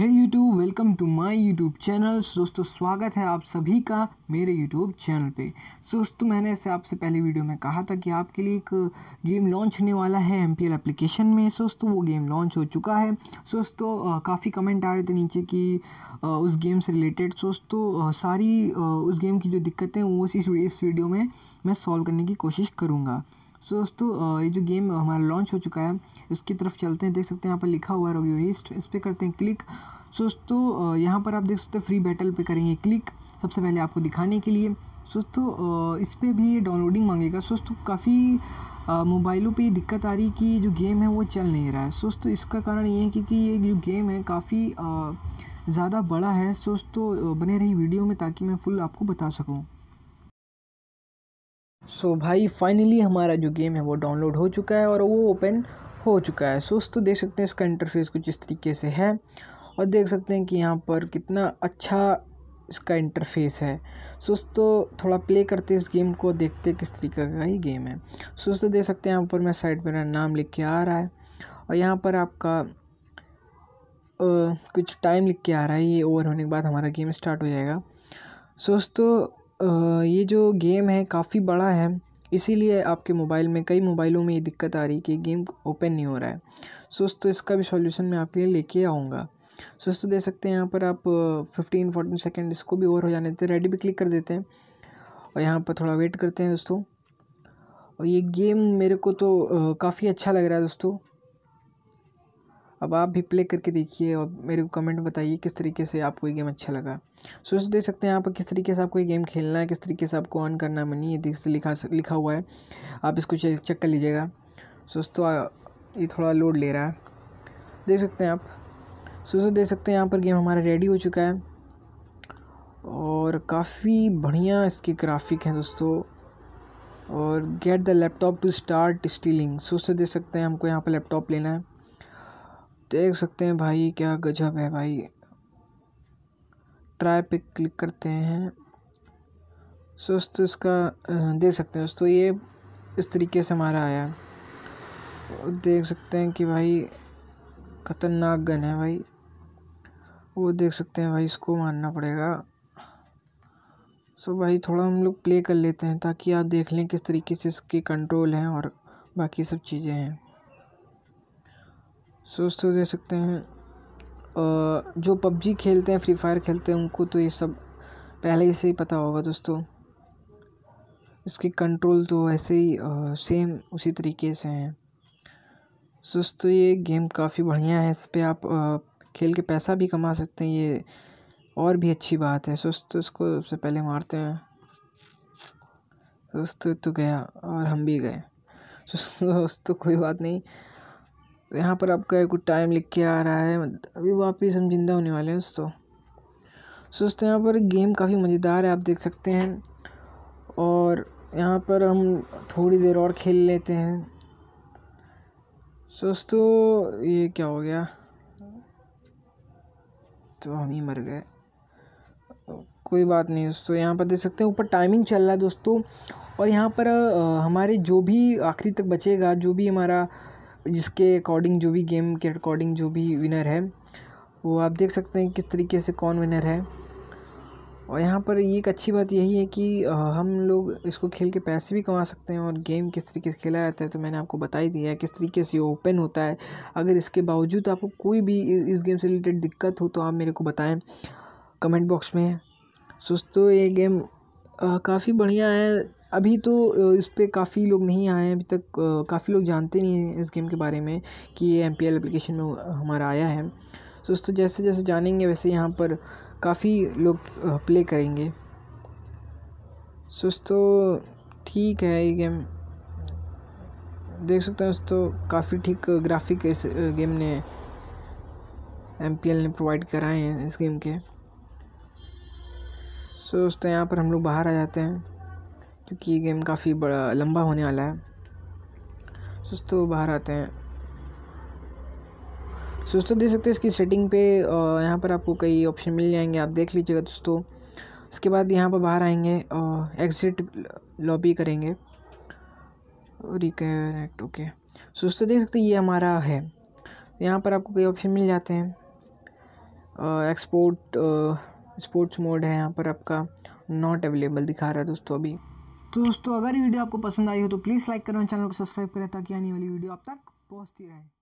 hey YouTube welcome to my YouTube channel दोस्तों स्वागत है आप सभी का मेरे यूट्यूब चैनल पे दोस्तों मैंने इससे आपसे पहले वीडियो में कहा था कि आपके लिए एक गेम लॉन्च होने वाला है एम एप्लीकेशन में दोस्तों वो गेम लॉन्च हो चुका है दोस्तों काफ़ी कमेंट आ रहे थे नीचे कि उस गेम से रिलेटेड दोस्तों सारी उस गेम की जो दिक्कतें वो इस वीडियो में मैं सॉल्व करने की कोशिश करूँगा सो दोस्तों ये जो गेम हमारा लॉन्च हो चुका है इसकी तरफ चलते हैं देख सकते हैं यहाँ पर लिखा हुआ है रोगियो ईस्ट इस पर करते हैं क्लिक सो दोस्तों यहाँ पर आप देख सकते हैं फ्री बैटल पे करेंगे क्लिक सबसे पहले आपको दिखाने के लिए सो दोस्तों इस पर भी डाउनलोडिंग मांगेगा सो दोस्तों काफ़ी मोबाइलों पे दिक्कत आ रही कि जो गेम है वो चल नहीं रहा है सो दोस्तों इसका कारण ये है क्योंकि ये जो गेम है काफ़ी ज़्यादा बड़ा है सो दोस्तों बने रही वीडियो में ताकि मैं फुल आपको बता सकूँ सो so, भाई फाइनली हमारा जो गेम है वो डाउनलोड हो चुका है और वो ओपन हो चुका है सो so, तो देख सकते हैं इसका इंटरफेस कुछ इस तरीके से है और देख सकते हैं कि यहाँ पर कितना अच्छा इसका इंटरफेस है सो so, तो थोड़ा प्ले करते इस गेम को देखते किस तरीके का ही गेम है सो so, तो देख सकते हैं यहाँ पर मैं साइड मेरा नाम लिख के आ रहा है और यहाँ पर आपका Uh, कुछ टाइम लिख के आ रहा है ये ओवर होने के बाद हमारा गेम स्टार्ट हो जाएगा सो so, दोस्तों ये जो गेम है काफ़ी बड़ा है इसीलिए आपके मोबाइल में कई मोबाइलों में ये दिक्कत आ रही है कि गेम ओपन नहीं हो रहा है सो तो इसका भी सॉल्यूशन मैं आपके लिए लेके आऊँगा सो तो दे सकते हैं यहाँ पर आप फिफ्टीन फोर्टीन सेकेंड इसको भी ओवर हो जाने देते रेडी भी क्लिक कर देते हैं और यहाँ पर थोड़ा वेट करते हैं दोस्तों और ये गेम मेरे को तो काफ़ी अच्छा लग रहा है दोस्तों अब आप भी प्ले करके देखिए और मेरे को कमेंट बताइए किस तरीके से आपको ये गेम अच्छा लगा सो इस देख सकते हैं आप किस तरीके से आपको ये गेम खेलना है किस तरीके से आपको ऑन करना है मनी ये देख लिखा लिखा हुआ है आप इसको चेक कर लीजिएगा सो तो ये थोड़ा लोड ले रहा है देख सकते हैं आप सो देख सकते हैं यहाँ पर गेम हमारा रेडी हो चुका है और काफ़ी बढ़िया इसके ग्राफिक हैं दोस्तों और get the laptop to start stealing so देख सकते हैं हमको यहाँ पर लैपटॉप लेना है देख सकते हैं भाई क्या गजब है भाई ट्राई पे क्लिक करते हैं सोस्त इसका देख सकते हैं दोस्तों ये इस तरीके से हमारा आया देख सकते हैं कि भाई ख़तरनाक गन है भाई वो देख सकते हैं भाई इसको मानना पड़ेगा सो भाई थोड़ा हम लोग प्ले कर लेते हैं ताकि आप देख लें किस तरीके से इसके कंट्रोल हैं और बाकी सब चीज़ें हैं हो जा सकते हैं जो पबजी खेलते हैं फ्री फायर खेलते हैं उनको तो ये सब पहले ही से ही पता होगा दोस्तों इसके कंट्रोल तो ऐसे ही सेम उसी तरीके से हैं सुस्त तो ये गेम काफ़ी बढ़िया है इस पर आप खेल के पैसा भी कमा सकते हैं ये और भी अच्छी बात है सुस्त तो इसको सबसे पहले मारते हैं सुस्त तो गया और हम भी गए सुस्त तो कोई बात नहीं यहाँ पर आपका कुछ टाइम लिख के आ रहा है अभी वापस हम जिंदा होने वाले हैं दोस्तों सोचते यहाँ पर गेम काफ़ी मज़ेदार है आप देख सकते हैं और यहाँ पर हम थोड़ी देर और खेल लेते हैं सोस्तों ये क्या हो गया तो हम ही मर गए कोई बात नहीं दोस्तों यहाँ पर देख सकते हैं ऊपर टाइमिंग चल रहा है दोस्तों और यहाँ पर हमारे जो भी आखिरी तक बचेगा जो भी हमारा जिसके अकॉर्डिंग जो भी गेम के अकॉर्डिंग जो भी विनर है वो आप देख सकते हैं किस तरीके से कौन विनर है और यहाँ पर एक अच्छी बात यही है कि हम लोग इसको खेल के पैसे भी कमा सकते हैं और गेम किस तरीके से खेला जाता है तो मैंने आपको बता ही दिया है किस तरीके से ये ओपन होता है अगर इसके बावजूद आपको कोई भी इस गेम से रिलेटेड दिक्कत हो तो आप मेरे को बताएं कमेंट बॉक्स में सोचते तो ये गेम काफ़ी बढ़िया है अभी तो इस पर काफ़ी लोग नहीं आए हैं अभी तक काफ़ी लोग जानते नहीं हैं इस गेम के बारे में कि ये एम पी एल एप्लीकेशन में हमारा आया है तो दोस्तों जैसे जैसे जानेंगे वैसे यहाँ पर काफ़ी लोग प्ले करेंगे दोस्तों ठीक है ये गेम देख सकते हैं दोस्तों काफ़ी ठीक ग्राफिक इस गेम ने एम ने प्रोवाइड कराए हैं इस गेम के सो दोस्तों यहाँ पर हम लोग बाहर आ जाते हैं क्योंकि ये गेम काफ़ी बड़ा लंबा होने वाला है दोस्तों बाहर आते हैं सोचते देख सकते हैं इसकी सेटिंग पे यहाँ पर आपको कई ऑप्शन मिल जाएंगे आप देख लीजिएगा दोस्तों उसके बाद यहाँ पर बाहर आएंगे एग्जिट लॉबी करेंगे रिकनेक्ट ओके सोचते देख सकते ये हमारा है यहाँ पर आपको कई ऑप्शन मिल जाते हैं एक्सपोर्ट स्पोर्ट्स मोड है यहाँ पर आपका नॉट अवेलेबल दिखा रहा है दोस्तों अभी तो दोस्तों अगर वीडियो आपको पसंद आई हो तो प्लीज़ लाइक करें और चैनल को सब्सक्राइब करें ताकि आने वाली वीडियो आप तक पहुँचती रहे